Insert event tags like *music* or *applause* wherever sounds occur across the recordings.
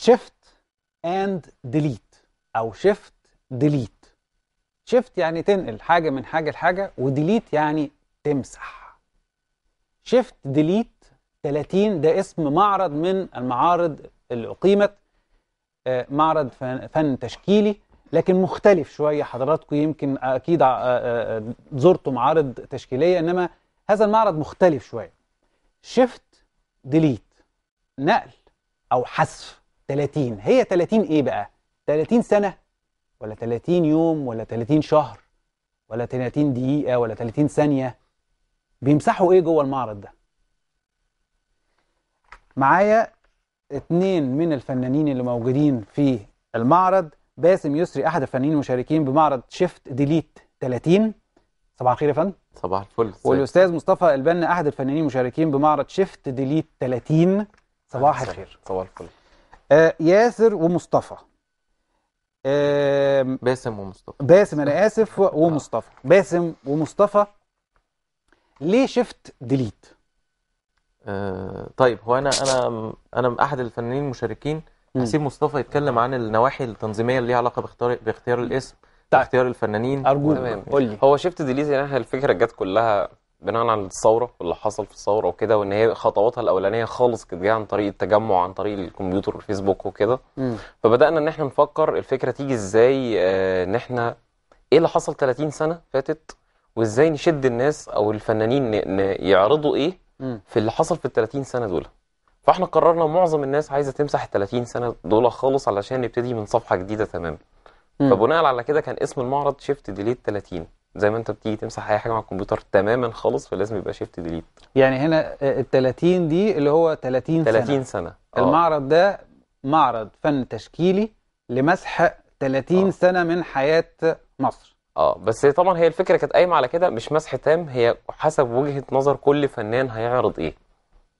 شيفت اند ديليت او شيفت ديليت شيفت يعني تنقل حاجة من حاجة لحاجة وديليت يعني تمسح شيفت ديليت 30 ده اسم معرض من المعارض اللي أقيمت آه، معرض فن تشكيلي لكن مختلف شوية حضراتكم يمكن أكيد آه، آه، زرتوا معارض تشكيلية إنما هذا المعرض مختلف شوية شيفت ديليت نقل أو حذف 30 هي 30 ايه بقى 30 سنة ولا 30 يوم ولا 30 شهر ولا 30 دقيقة ولا 30 ثانية بيمسحوا ايه جوه المعرض ده معايا اتنين من الفنانين اللي موجودين في المعرض باسم يسري احد الفنانين المشاركين بمعرض شيفت ديليت 30 صباح الخير يا فندم صباح الفل والاستاذ مصطفى البنا احد الفنانين المشاركين بمعرض شيفت ديليت 30 صباح الخير صباح الفل آه، ياسر ومصطفى باسم ومصطفى باسم انا اسف *laughs* آه. ومصطفى باسم ومصطفى ليه شفت ديليت آه، طيب هو انا انا انا احد الفنانين المشاركين هسيب مصطفى يتكلم عن النواحي التنظيميه اللي ليها علاقه باختيار باختيار الاسم طيب. اختيار الفنانين ارجوك قول لي هو شفت ديليت يعني الفكره جت كلها بناء على الثوره اللي حصل في الثوره وكده وان هي خطواتها الاولانيه خالص كانت جايه عن طريق التجمع عن طريق الكمبيوتر والفيسبوك وكده فبدانا ان احنا نفكر الفكره تيجي ازاي آه، ان احنا ايه اللي حصل 30 سنه فاتت وازاي نشد الناس او الفنانين يعرضوا ايه في اللي حصل في ال 30 سنه دول فاحنا قررنا معظم الناس عايزه تمسح ال 30 سنه دول خالص علشان نبتدي من صفحه جديده تماما فبناء على كده كان اسم المعرض شيفت ديليت 30 زي ما انت بتيجي تمسح اي حاجه مع الكمبيوتر تماما خالص فلازم يبقى شيفت ديليت يعني هنا ال 30 دي اللي هو 30 سنه 30 سنه آه. المعرض ده معرض فن تشكيلي لمسح 30 آه. سنه من حياه مصر اه بس طبعا هي الفكره كانت قايمه على كده مش مسح تام هي حسب وجهه نظر كل فنان هيعرض ايه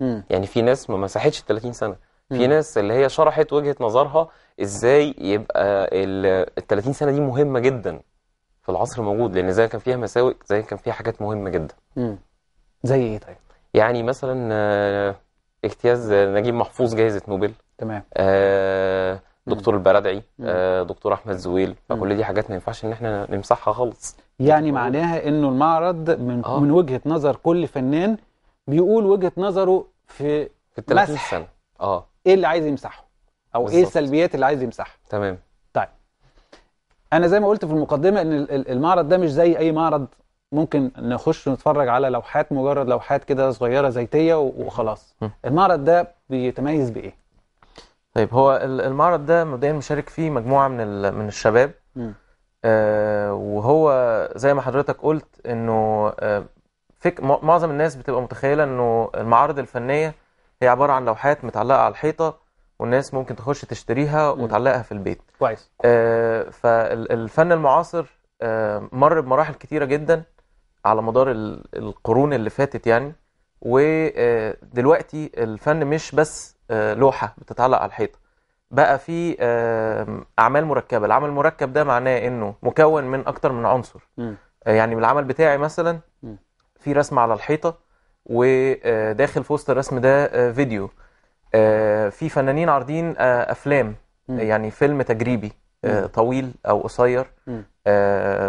مم. يعني في ناس ما مسحتش 30 سنه في ناس اللي هي شرحت وجهه نظرها ازاي يبقى ال 30 سنه دي مهمه جدا في العصر موجود لان زي كان فيها مساوئ زي كان فيها حاجات مهمه جدا امم زي ايه طيب يعني مثلا آه، اجتياز آه، نجيب محفوظ جائزه نوبل تمام آه دكتور البرادعي آه دكتور احمد زويل فكل دي حاجات ما ينفعش ان احنا نمسحها خالص يعني معناها انه المعرض من, آه. من وجهه نظر كل فنان بيقول وجهه نظره في في 30 سنه اه ايه اللي عايز يمسحه او بالزبط. ايه السلبيات اللي عايز يمسحها تمام انا زي ما قلت في المقدمه ان المعرض ده مش زي اي معرض ممكن نخش نتفرج على لوحات مجرد لوحات كده صغيره زيتيه وخلاص المعرض ده بيتميز بايه طيب هو المعرض ده مبدئيا مشارك فيه مجموعه من من الشباب آه وهو زي ما حضرتك قلت انه آه فك معظم الناس بتبقى متخيله انه المعارض الفنيه هي عباره عن لوحات متعلقه على الحيطه والناس ممكن تخش تشتريها وتعلقها في البيت كويس آه فالفن المعاصر آه مر بمراحل كتيره جدا على مدار القرون اللي فاتت يعني ودلوقتي آه، الفن مش بس آه، لوحه بتتعلق على الحيطه بقى في اعمال مركبه العمل المركب ده معناه انه مكون من اكتر من عنصر م. آه، يعني العمل بتاعي مثلا في رسم على الحيطه وداخل في وسط الرسم ده فيديو آه، في فنانين عارضين آه، افلام يعني فيلم تجريبي آه، طويل او قصير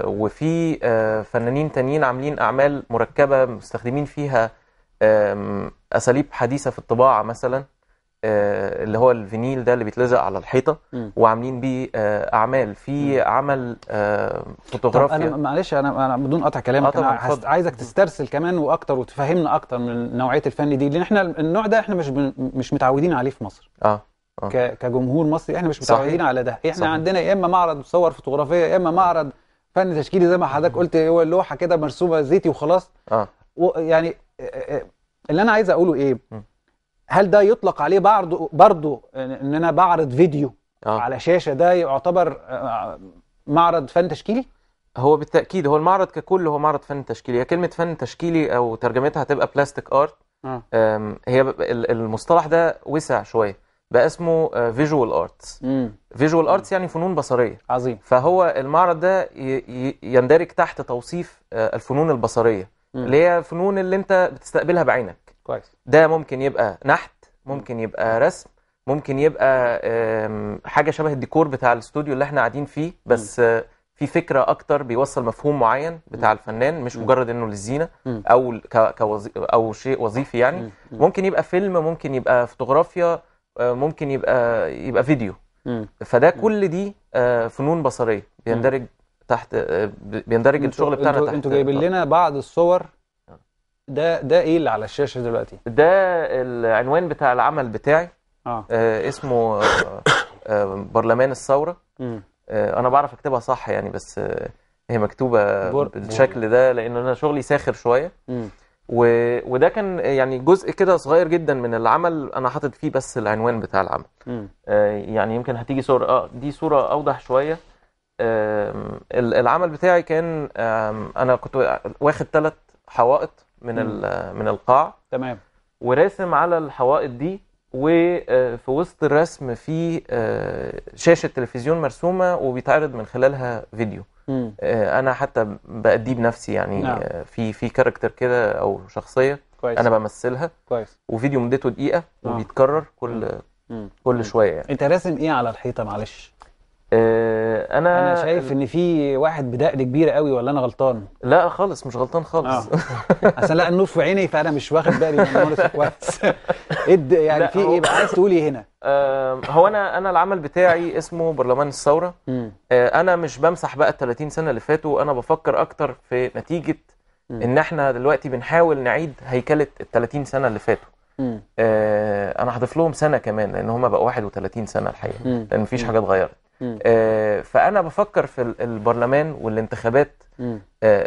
وفي فنانين تانيين عاملين اعمال مركبه مستخدمين فيها اساليب حديثه في الطباعه مثلا آه، اللي هو الفينيل ده اللي بيتلزق على الحيطه وعاملين بيه آه، اعمال في عمل آه، فوتوغرافيا انا معلش انا انا بدون قطع كلامك انا عايزك تسترسل كمان واكتر وتفهمنا اكتر من نوعيه الفن دي لان احنا النوع ده احنا مش مش متعودين عليه في مصر اه آه. كجمهور مصري احنا مش متعودين صحيح. على ده احنا صحيح. عندنا يا اما معرض صور فوتوغرافيه يا اما معرض فن تشكيلي زي ما حضرتك قلت هو اللوحه كده مرسومه زيتي وخلاص اه و... يعني اللي انا عايز اقوله ايه م. هل ده يطلق عليه برضه برضه ان انا بعرض فيديو آه. على شاشه ده يعتبر آه، معرض فن تشكيلي؟ هو بالتاكيد هو المعرض ككل هو معرض فن تشكيلي كلمه فن تشكيلي او ترجمتها هتبقى بلاستيك ارت آه. هي المصطلح ده وسع شويه بقى اسمه فيجوال ارتس فيجوال ارتس يعني فنون بصريه عظيم فهو المعرض ده يندرج تحت توصيف آه، الفنون البصريه مم. اللي هي فنون اللي انت بتستقبلها بعينك كويس ده ممكن يبقى نحت ممكن يبقى رسم ممكن يبقى حاجه شبه الديكور بتاع الاستوديو اللي احنا قاعدين فيه بس في فكره اكتر بيوصل مفهوم معين بتاع الفنان مش مجرد انه للزينه او او شيء وظيفي يعني ممكن يبقى فيلم ممكن يبقى فوتوغرافيا آه، ممكن يبقى يبقى فيديو فده كل دي آه، فنون بصريه بيندرج تحت آه، بيندرج الشغل بتاعنا تحت انتوا جايبين لنا بعض الصور ده ده ايه اللي على الشاشه دلوقتي ده العنوان بتاع العمل بتاعي آه. آه اسمه آه آه برلمان الثوره آه انا بعرف اكتبها صح يعني بس آه هي مكتوبه بور... بالشكل ده لان انا شغلي ساخر شويه و... وده كان يعني جزء كده صغير جدا من العمل انا حاطط فيه بس العنوان بتاع العمل آه يعني يمكن هتيجي صوره اه دي صوره اوضح شويه آه العمل بتاعي كان آه انا كنت واخد ثلاث حوائط من من القاع تمام وراسم على الحوائط دي وفي آه، وسط الرسم في آه، شاشه تلفزيون مرسومه وبيتعرض من خلالها فيديو مم. آه، انا حتى باديه بنفسي يعني نعم. في في كاركتر كده او شخصيه كويس. انا بمثلها كويس وفيديو مدته دقيقه نعم. وبيتكرر كل مم. كل شويه يعني انت راسم ايه على الحيطه معلش آه، انا انا شايف ان في واحد بدقن كبيره قوي ولا انا غلطان لا خالص مش غلطان خالص آه. اصل لا النور في عيني فانا مش واخد بالي من النور كويس *laughs* يعني في ايه بقى عايز تقول ايه هنا آه، هو انا انا العمل بتاعي اسمه برلمان الثوره انا مش بمسح بقى ال 30 سنه اللي فاتوا انا بفكر اكتر في نتيجه ان احنا دلوقتي بنحاول نعيد هيكله ال 30 سنه اللي فاتوا انا هضيف لهم سنه كمان لان هم بقوا 31 سنه الحقيقه لان مفيش حاجه اتغيرت آه فانا بفكر في البرلمان والانتخابات آه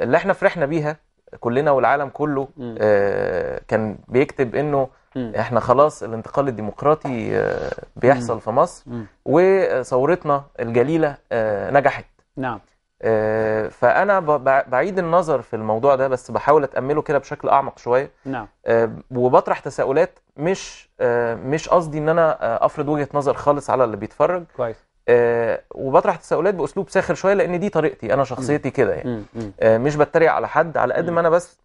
اللي احنا فرحنا بيها كلنا والعالم كله آه كان بيكتب انه احنا خلاص الانتقال الديمقراطي آه بيحصل في مصر وثورتنا الجليله آه نجحت نعم آه فانا بعيد النظر في الموضوع ده بس بحاول اتامله كده بشكل اعمق شويه نعم آه وبطرح تساؤلات مش آه مش قصدي ان انا آه، افرض وجهه نظر خالص على اللي بيتفرج كويس آه وبطرح تساؤلات باسلوب ساخر شويه لان دي طريقتي انا شخصيتي كده يعني آه مش بتريق على حد على قد ما انا بس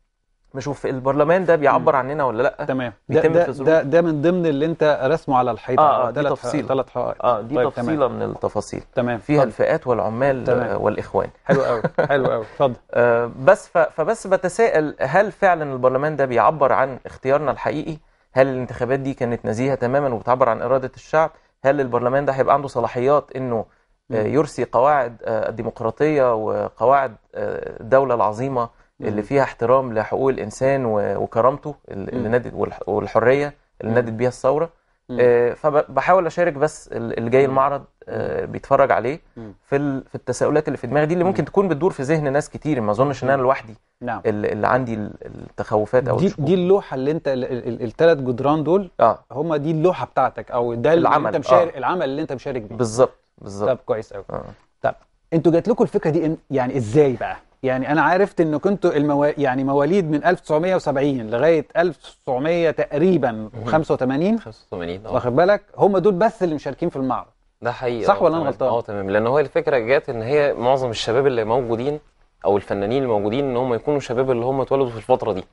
بشوف البرلمان ده بيعبر عننا ولا لا تمام ده ده, ده ده من ضمن اللي انت رسمه على الحيطه اه ثلاث آه، تفصيل ثلاث حقائق اه دي طيب تفصيله تمام. من التفاصيل تمام فيها طب. الفئات والعمال تمام. والاخوان حلو قوي حلو قوي اتفضل *laughs* آه بس فبس بتساءل هل فعلا البرلمان ده بيعبر عن اختيارنا الحقيقي هل الانتخابات دي كانت نزيهه تماما وبتعبر عن اراده الشعب هل البرلمان ده هيبقى عنده صلاحيات انه آه، يرسي قواعد آه، الديمقراطيه وقواعد آه، الدوله العظيمه اللي فيها احترام لحقوق الانسان وكرامته اللي نادت والحريه اللي نادت بيها الثوره آه، فبحاول اشارك بس اللي جاي المعرض آه، بيتفرج عليه في في التساؤلات اللي في دماغي دي اللي ممكن تكون بتدور في ذهن ناس كتير ما اظنش ان انا لوحدي نعم. اللي عندي التخوفات او دي, دي اللوحه اللي انت الثلاث جدران دول آه. هم دي اللوحه بتاعتك او ده العمل اللي انت مشارك آه. العمل اللي انت مشارك بيه بالظبط بالظبط طب كويس قوي آه. طب انتوا جات لكم الفكره دي يعني ازاي بقى يعني انا عرفت ان كنتوا المو... يعني مواليد من 1970 لغايه 1900 تقريبا 85 85 آه. واخد بالك هم دول بس اللي مشاركين في المعرض ده حقيقي صح آه، ولا انا غلطان؟ اه تمام لان هو الفكره جت ان هي معظم الشباب اللي موجودين او الفنانين الموجودين ان هم يكونوا شباب اللي هم اتولدوا في الفتره دي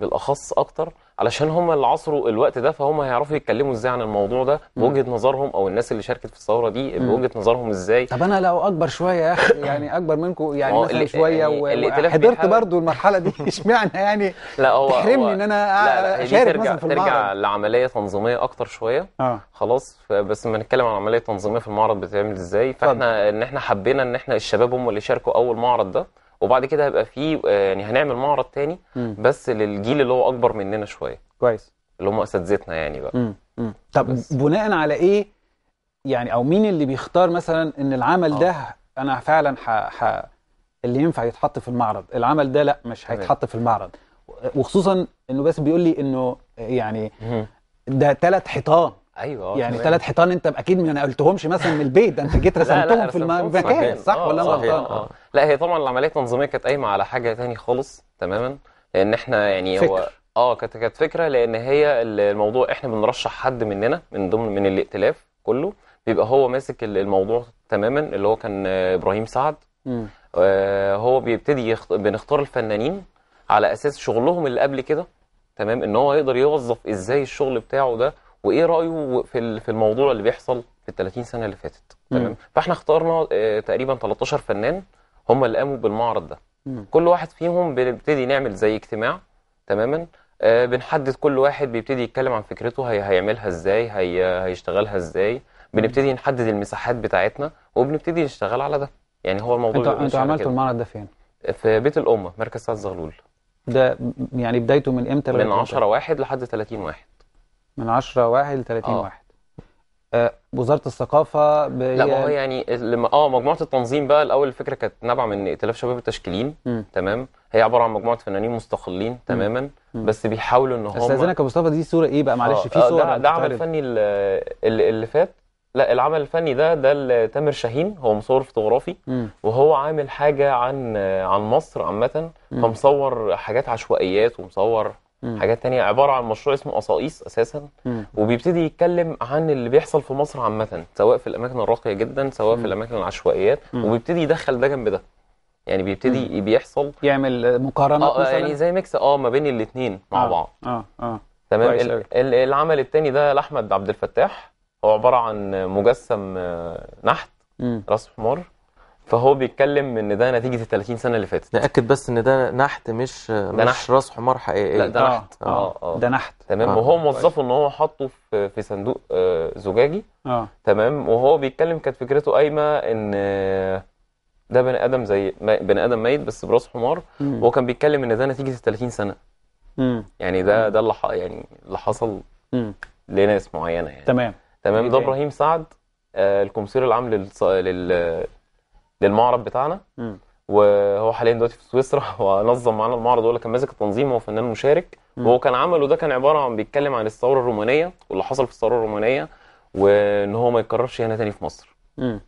بالاخص اكتر علشان هم اللي عصروا الوقت ده فهم هيعرفوا يتكلموا ازاي عن الموضوع ده بوجهه نظرهم او الناس اللي شاركت في الثوره دي بوجهه نظرهم ازاي طب انا لو اكبر شويه يا اخي يعني اكبر منكم يعني مثلا شويه يعني حضرت برضو المرحله دي اشمعنى *laughs* يعني لا هو تحرمني ان انا اشارك مثلا في المعرض ترجع لعمليه تنظيميه اكتر شويه آه. خلاص بس لما نتكلم عن عمليه تنظيميه في المعرض بتعمل ازاي فاحنا ان احنا حبينا ان احنا الشباب هم اللي شاركوا اول معرض ده وبعد كده هيبقى في آه، يعني هنعمل معرض تاني بس للجيل اللي هو اكبر مننا شويه كويس اللي هم اساتذتنا يعني بقى م. م. طب بس. بناء على ايه يعني او مين اللي بيختار مثلا ان العمل أوه. ده انا فعلا ح... ح... اللي ينفع يتحط في المعرض العمل ده لا مش هيتحط في المعرض وخصوصا انه بس بيقول لي انه يعني ده ثلاث حيطان ايوه آه، يعني ثلاث حيطان انت اكيد ما نقلتهمش مثلا من البيت ده انت جيت رسمتهم في المكان صح ولا آه، انا غلطان؟ آه. لا هي طبعا العمليه التنظيميه كانت قايمه على حاجه ثاني خالص تماما لان احنا يعني فكر. هو اه كانت كانت فكره لان هي الموضوع احنا بنرشح حد مننا من ضمن من الائتلاف كله بيبقى هو ماسك الموضوع تماما اللي هو كان ابراهيم سعد آه هو بيبتدي يخط... بنختار الفنانين على اساس شغلهم اللي قبل كده تمام ان هو يقدر يوظف ازاي الشغل بتاعه ده وايه رايه في في الموضوع اللي بيحصل في ال 30 سنه اللي فاتت تمام فاحنا اخترنا آه، تقريبا 13 فنان هم اللي قاموا بالمعرض ده مم. كل واحد فيهم بنبتدي نعمل زي اجتماع تماما آه بنحدد كل واحد بيبتدي يتكلم عن فكرته هي هيعملها ازاي هي هيشتغلها ازاي بنبتدي نحدد المساحات بتاعتنا وبنبتدي نشتغل على ده يعني هو الموضوع انتوا انتوا عملتوا المعرض ده فين؟ في بيت الامه مركز سعد زغلول ده يعني بدايته من امتى من 10 واحد لحد 30 واحد من 10 واحد ل 30 آه. واحد آه، وزاره الثقافه ب... لا ما هو يعني لما اه مجموعه التنظيم بقى الاول الفكره كانت نابعه من ائتلاف شباب التشكيلين م. تمام هي عباره عن مجموعه فنانين مستقلين تماما م. بس بيحاولوا ان هم استاذنك يا مصطفى دي صوره ايه بقى معلش آه في آه، صوره ده, ده عمل فني اللي, اللي فات لا العمل الفني ده ده تامر شاهين هو مصور فوتوغرافي وهو عامل حاجه عن عن مصر عامه فمصور حاجات عشوائيات ومصور مم. حاجات تانية عبارة عن مشروع اسمه أصائيص أساسا مم. وبيبتدي يتكلم عن اللي بيحصل في مصر عامة سواء في الأماكن الراقية جدا سواء مم. في الأماكن العشوائيات مم. وبيبتدي يدخل ده جنب ده يعني بيبتدي مم. بيحصل يعمل مقارنة آه،, آه مثلا يعني زي ميكس اه ما بين الاثنين مع آه. بعض اه اه تمام العمل التاني ده لأحمد عبد الفتاح هو عبارة عن مجسم آه، نحت مم. راس حمار فهو بيتكلم ان ده نتيجه ال 30 سنه اللي فاتت ناكد بس ان ده نحت مش ده مش راس حمار حقيقي لا ده آه. نحت اه،, اه اه ده نحت تمام آه. وهو موظفه ان هو حاطه في في صندوق آه، زجاجي اه تمام وهو بيتكلم كانت فكرته قايمه ان آه، ده بني ادم زي بني ادم ميت بس براس حمار وهو كان بيتكلم ان ده نتيجه ال 30 سنه مم. يعني ده ده اللي يعني اللي حصل مم. لناس معينه يعني تمام تمام ده ابراهيم سعد آه الكمسير العام لل... لل... للمعرض بتاعنا م. وهو حاليا دلوقتي في سويسرا *laughs* ونظم معانا المعرض هو اللي كان ماسك التنظيم هو فنان مشارك م. وهو كان عمله ده كان عباره عن بيتكلم عن الثوره الرومانيه واللي حصل في الثوره الرومانيه وان هو ما يتكررش هنا تاني في مصر م.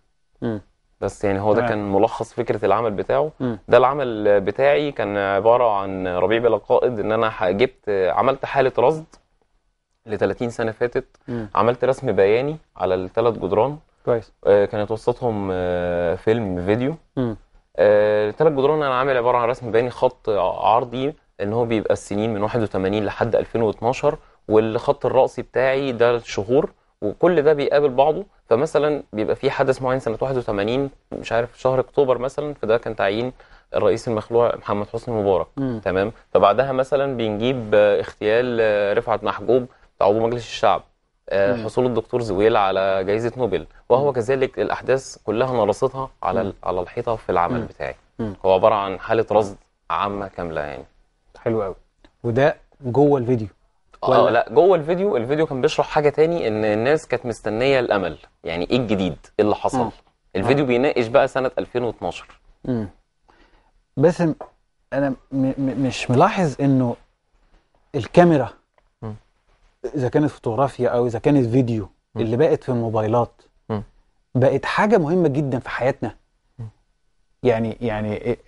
م. بس يعني هو ده كان ملخص فكره العمل بتاعه م. ده العمل بتاعي كان عباره عن ربيع بلا قائد ان انا جبت عملت حاله رصد ل 30 سنه فاتت م. عملت رسم بياني على الثلاث جدران كويس آه، كانت وسطهم آه، فيلم فيديو الثلاث آه، جدران انا عامل عباره عن رسم بياني خط عرضي ان هو بيبقى السنين من 81 لحد 2012 والخط الرأسي بتاعي ده الشهور وكل ده بيقابل بعضه فمثلا بيبقى في حدث معين سنه 81 مش عارف شهر اكتوبر مثلا فده كان تعيين الرئيس المخلوع محمد حسني مبارك م. تمام فبعدها مثلا بنجيب اغتيال رفعت محجوب عضو مجلس الشعب آه، حصول الدكتور زويل على جائزة نوبل وهو كذلك الأحداث كلها أنا على على الحيطة في العمل بتاعي هو عبارة عن حالة رصد عامة كاملة يعني حلو قوي وده جوه الفيديو اه لا جوه الفيديو الفيديو كان بيشرح حاجة تاني إن الناس كانت مستنية الأمل يعني إيه الجديد إيه اللي حصل الفيديو بيناقش بقى سنة 2012 امم بس أنا مش ملاحظ إنه الكاميرا اذا كانت فوتوغرافيا او اذا كانت فيديو م. اللي بقت في الموبايلات م. بقت حاجه مهمه جدا في حياتنا م. يعني يعني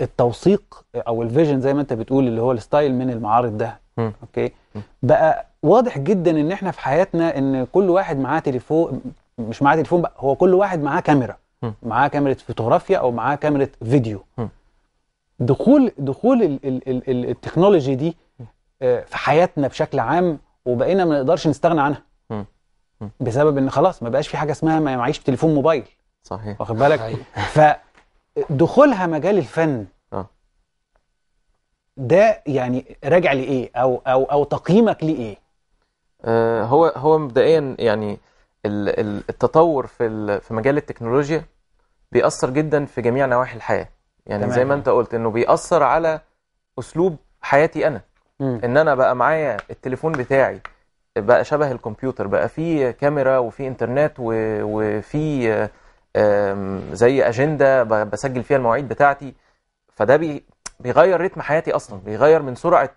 التوثيق او الفيجن زي ما انت بتقول اللي هو الستايل من المعارض ده م. اوكي م. بقى واضح جدا ان احنا في حياتنا ان كل واحد معاه تليفون مش معاه تليفون بقى هو كل واحد معاه كاميرا معاه كاميرا فوتوغرافيا او معاه كاميرا فيديو دخول دخول التكنولوجي دي آه، في حياتنا بشكل عام وبقينا ما نقدرش نستغنى عنها بسبب ان خلاص ما بقاش في حاجه اسمها ما معيش تليفون موبايل صحيح واخد بالك فدخولها مجال الفن آه. ده يعني راجع لايه او او او تقييمك لايه آه، هو هو مبدئيا يعني التطور في في مجال التكنولوجيا بيأثر جدا في جميع نواحي الحياه يعني تمام. زي ما انت قلت انه بيأثر على اسلوب حياتي انا ان انا بقى معايا التليفون بتاعي بقى شبه الكمبيوتر بقى فيه كاميرا وفيه انترنت وفيه زي اجنده بسجل فيها المواعيد بتاعتي فده بيغير رتم حياتي اصلا بيغير من سرعه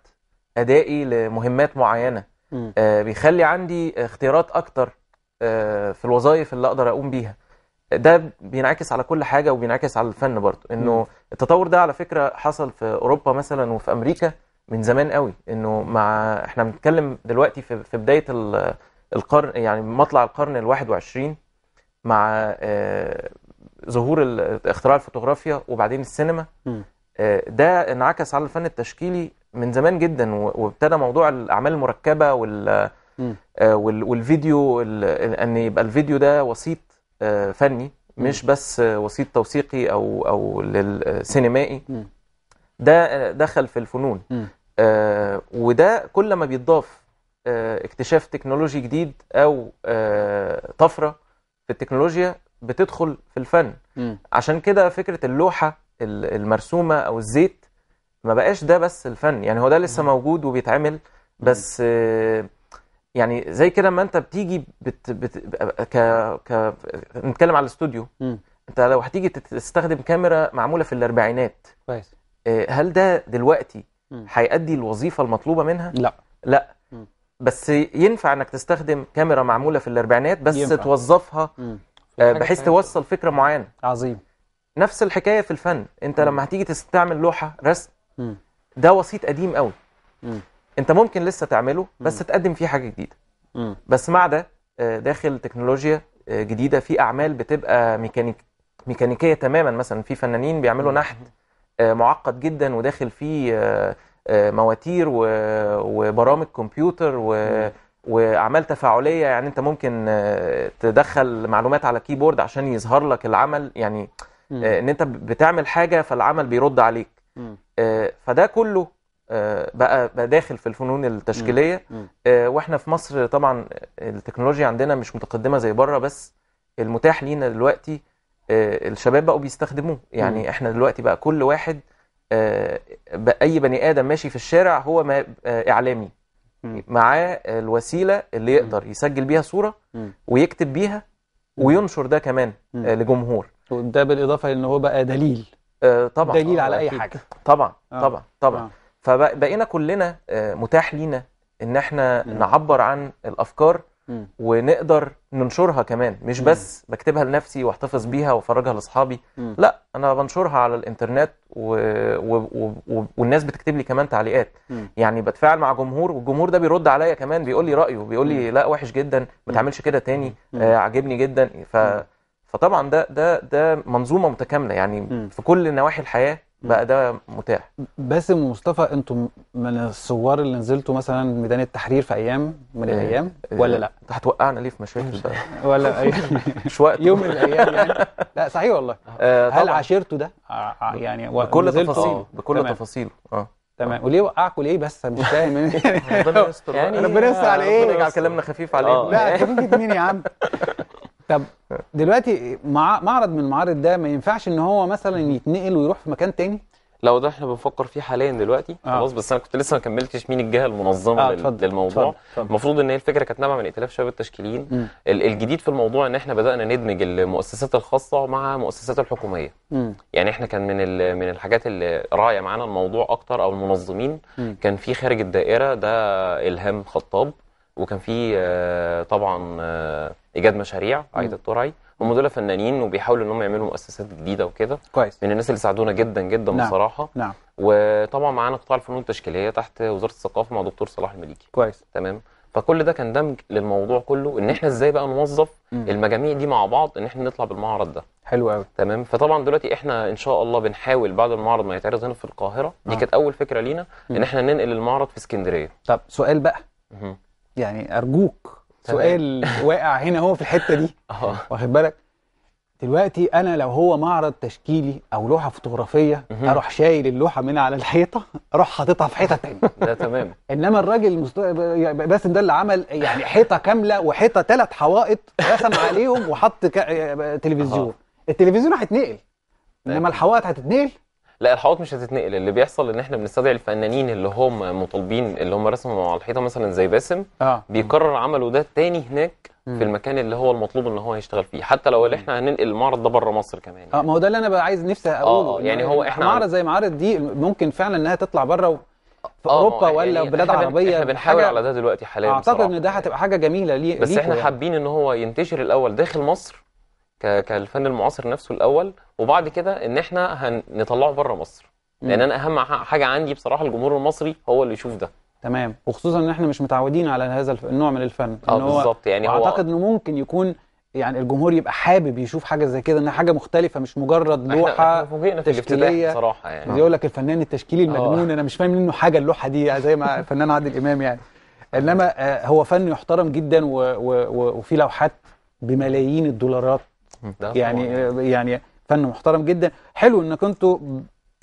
ادائي لمهمات معينه آه بيخلي عندي اختيارات اكتر آه في الوظائف اللي اقدر اقوم بيها ده بينعكس على كل حاجه وبينعكس على الفن برضه انه التطور ده على فكره حصل في اوروبا مثلا وفي امريكا من زمان قوي انه مع احنا بنتكلم دلوقتي في, في بدايه القرن يعني مطلع القرن آه، ال 21 مع ظهور اختراع الفوتوغرافيا وبعدين السينما آه، ده انعكس على الفن التشكيلي من زمان جدا وابتدى موضوع الاعمال المركبه وال آه، والفيديو ان يبقى الفيديو ده وسيط فني مش بس وسيط توثيقي او او سينمائي ده آه، دخل في الفنون آه وده كل ما بيتضاف آه اكتشاف تكنولوجي جديد او آه طفره في التكنولوجيا بتدخل في الفن م. عشان كده فكره اللوحه المرسومه او الزيت ما بقاش ده بس الفن يعني هو ده لسه م. موجود وبيتعمل بس آه يعني زي كده ما انت بتيجي بت بت ك ك نتكلم على الاستوديو انت لو هتيجي تستخدم كاميرا معموله في الاربعينات كويس آه، هل ده دلوقتي هيأدي الوظيفة المطلوبة منها؟ لا لا بس ينفع انك تستخدم كاميرا معمولة في الاربعينات بس ينفع. توظفها آه، بحيث توصل فكرة معينة عظيم نفس الحكاية في الفن انت لما هتيجي تستعمل لوحة رسم ده وسيط قديم قوي انت ممكن لسه تعمله بس تقدم فيه حاجة جديدة بس مع ده آه، داخل تكنولوجيا جديدة في أعمال بتبقى ميكانيك ميكانيكية تماما مثلا في فنانين بيعملوا نحت آه، معقد جدا وداخل فيه آه، آه، مواتير وبرامج كمبيوتر و واعمال تفاعليه يعني انت ممكن تدخل معلومات على كيبورد عشان يظهر لك العمل يعني م. ان انت بتعمل حاجه فالعمل بيرد عليك م. فده كله بقى بقى داخل في الفنون التشكيليه م. واحنا في مصر طبعا التكنولوجيا عندنا مش متقدمه زي بره بس المتاح لينا دلوقتي آه، الشباب بقوا بيستخدموه يعني م. احنا دلوقتي بقى كل واحد آه، اي بني ادم ماشي في الشارع هو ما آه، اعلامي معاه الوسيله اللي يقدر يسجل بيها صوره ويكتب بيها وينشر ده كمان لجمهور وده بالاضافه ان هو بقى دليل طبعا دليل على اي حاجه طبعا طبعا طبعا فبقينا كلنا متاح لينا ان احنا نعبر عن الافكار ونقدر ننشرها كمان مش بس بكتبها لنفسي واحتفظ بيها وافرجها لاصحابي لا انا بنشرها على الانترنت و... و... و... والناس بتكتب لي كمان تعليقات مم. يعني بتفاعل مع جمهور والجمهور ده بيرد عليا كمان بيقول لي رايه بيقول لي لا وحش جدا ما تعملش كده تاني آه عاجبني جدا ف... فطبعا ده ده ده منظومه متكامله يعني مم. في كل نواحي الحياه بقى ده متاح باسم ومصطفى انتم من الصور اللي نزلتوا مثلا ميدان التحرير في ايام من إيه الايام إيه، ولا لا؟ انت هتوقعنا ليه في مشاكل بقى؟ *laughs* ولا اي مش وقت يوم من الايام يعني *laughs* لا صحيح والله آه هل عاشرتوا ده؟ يعني بكل تفاصيله بكل تفاصيله اه تمام وليه وقعكم ليه بس مش فاهم *laughs* ربنا يستر يعني ربنا إيه؟ يستر على ايه؟ ربنا يجعل كلامنا خفيف عليه لا خفيف مين يا عم طب آه. دلوقتي مع معرض من المعارض ده ما ينفعش ان هو مثلا يتنقل ويروح في مكان تاني لو ده احنا بنفكر فيه حاليا دلوقتي آه. خلاص بس انا كنت لسه ما كملتش مين الجهه المنظمه آه. فضل. للموضوع المفروض ان هي الفكره كانت نابعه من ائتلاف شباب التشكيليين م. الجديد في الموضوع ان احنا بدانا ندمج المؤسسات الخاصه مع المؤسسات الحكوميه م. يعني احنا كان من من الحاجات اللي راعيه معانا الموضوع اكتر او المنظمين م. كان في خارج الدائره ده الهام خطاب وكان في آه، طبعا آه، ايجاد مشاريع عايد الطرعي هم دول فنانين وبيحاولوا ان هم يعملوا مؤسسات جديده وكده كويس من الناس اللي ساعدونا جدا جدا نعم. بصراحه نعم وطبعا معانا قطاع الفنون التشكيليه تحت وزاره الثقافه مع دكتور صلاح المليكي كويس تمام فكل ده كان دمج للموضوع كله ان احنا ازاي بقى نوظف المجاميع دي مع بعض ان احنا نطلع بالمعرض ده حلو قوي تمام فطبعا دلوقتي احنا ان شاء الله بنحاول بعد المعرض ما يتعرض هنا في القاهره دي نعم. كانت اول فكره لينا ان احنا ننقل المعرض في اسكندريه طب سؤال بقى مم. يعني ارجوك سؤال واقع هنا هو في الحته دي *laughs* اه. واخد بالك دلوقتي انا لو هو معرض تشكيلي او لوحه فوتوغرافيه اروح شايل اللوحه من على الحيطه اروح حاططها في حيطه تانية *laughs* ده تمام انما الراجل مست... يعني بس ده اللي عمل يعني حيطه كامله وحيطه ثلاث حوائط رسم عليهم وحط ك... آه، آه، تلفزيون التلفزيون هيتنقل انما الحوائط هتتنقل لا الحوائط مش هتتنقل اللي بيحصل ان احنا بنستدعي الفنانين اللي هم مطالبين اللي هم رسموا على الحيطه مثلا زي باسم آه. بيكرر عمله ده تاني هناك في المكان اللي هو المطلوب ان هو يشتغل فيه حتى لو احنا هننقل المعرض ده بره مصر كمان يعني. اه ما هو ده اللي انا بقى عايز نفسي آه، اقوله آه يعني هو احنا معرض زي معارض دي ممكن فعلا انها تطلع بره في آه اوروبا يعني ولا بلاد عربيه احنا بنحاول على ده دلوقتي حاليا اعتقد ان ده هتبقى حاجه جميله ليه بس احنا يعني. حابين ان هو ينتشر الاول داخل مصر كالفن المعاصر نفسه الاول وبعد كده ان احنا هنطلعه بره مصر لان انا اهم حاجه عندي بصراحه الجمهور المصري هو اللي يشوف ده تمام وخصوصا ان احنا مش متعودين على هذا النوع من الفن اه بالظبط يعني هو اعتقد انه ممكن يكون يعني الجمهور يبقى حابب يشوف حاجه زي كده انها حاجه مختلفه مش مجرد لوحه احنا فوجئنا في الافتتاح بصراحه يعني يقول لك الفنان التشكيلي آه. المجنون انا مش فاهم منه حاجه اللوحه دي يعني زي ما الفنان *laughs* عادل امام يعني انما آه، هو فن يحترم جدا و... و... و... وفي لوحات بملايين الدولارات يعني،, يعني يعني فن محترم جدا حلو انك انتوا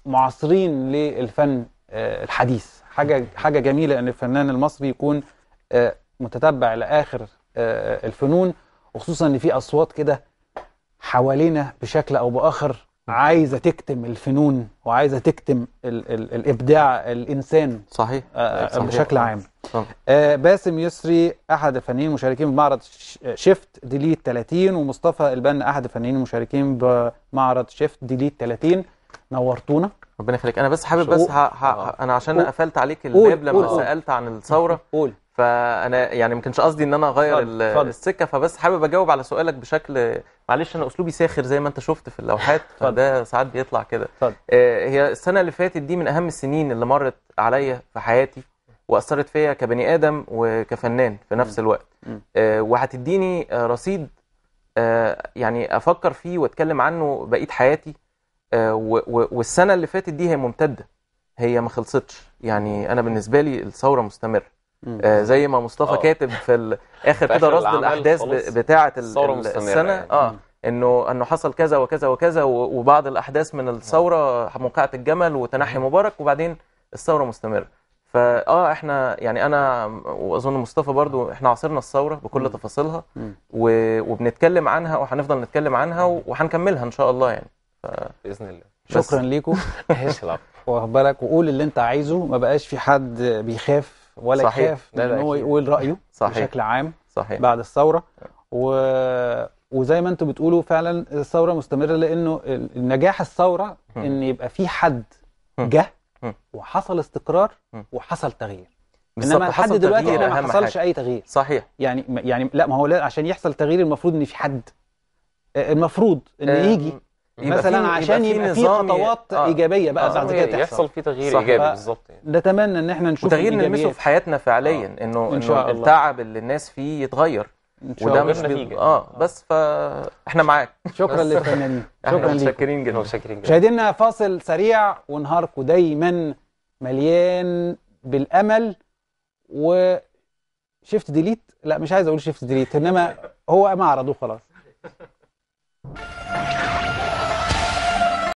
معاصرين للفن آه، الحديث حاجه حاجه جميله ان الفنان المصري يكون آه، متتبع لاخر آه، الفنون وخصوصا ان في اصوات كده حوالينا بشكل او باخر عايزه تكتم الفنون وعايزه تكتم ال ال الابداع الانسان صحيح, آه، آه، صحيح. بشكل آه. عام صحيح. آه باسم يسري احد الفنانين المشاركين بمعرض شيفت ديليت 30 ومصطفى البن احد الفنانين المشاركين بمعرض شيفت ديليت 30 نورتونا ربنا يخليك انا بس حابب بس ها ها انا عشان قفلت عليك الباب لما قول. سالت عن الثوره قول فانا يعني ما كانش قصدي ان انا اغير السكه فبس حابب اجاوب على سؤالك بشكل معلش انا اسلوبي ساخر زي ما انت شفت في اللوحات فده ساعات بيطلع كده آه، هي السنه اللي فاتت دي من اهم السنين اللي مرت عليا في حياتي واثرت فيا كبني ادم وكفنان في نفس الوقت آه، وهتديني آه، رصيد يعني افكر فيه واتكلم عنه بقيه حياتي والسنه اللي فاتت دي هي ممتده هي ما خلصتش يعني انا بالنسبه لي الثوره مستمره آه زي ما مصطفى أوه. كاتب في اخر كده رصد الاحداث بتاعه السنه يعني. اه انه انه حصل كذا وكذا وكذا وبعض الاحداث من الثوره موقعه الجمل وتنحي مبارك وبعدين الثوره مستمره فاه احنا يعني انا واظن مصطفى برضو احنا عاصرنا الثوره بكل م. تفاصيلها م. وبنتكلم عنها وهنفضل نتكلم عنها وهنكملها ان شاء الله يعني ف... باذن الله شكرا ليكم *laughs* *laughs* واخد بالك وقول اللي انت عايزه ما بقاش في حد بيخاف ولا صحيح. يخاف ان هو يقول رايه صحيح. بشكل عام صحيح. بعد الثوره و... وزي ما انتم بتقولوا فعلا الثوره مستمره لانه نجاح الثوره ان يبقى في حد جه وحصل استقرار وحصل تغيير انما لحد دلوقتي ما حصلش حاجة. اي تغيير صحيح يعني يعني لا ما هو عشان يحصل تغيير المفروض ان في حد آه، المفروض ان يجي مثلا عشان يبقى في خطوات آه ايجابيه بقى آه بعد آه. كده تحصل يحصل في تغيير ايجابي بالظبط يعني نتمنى ان احنا نشوف تغيير نلمسه في حياتنا فعليا آه انه إن شاء الله. التعب اللي الناس فيه يتغير إن شاء وده مش بي... اه بس فاحنا معاك شكرا للفنانين شكرا ليك متشكرين جدا متشكرين جدا شاهدنا فاصل سريع ونهاركم دايما مليان بالامل و شيفت ديليت لا مش عايز اقول شيفت ديليت انما هو معرض وخلاص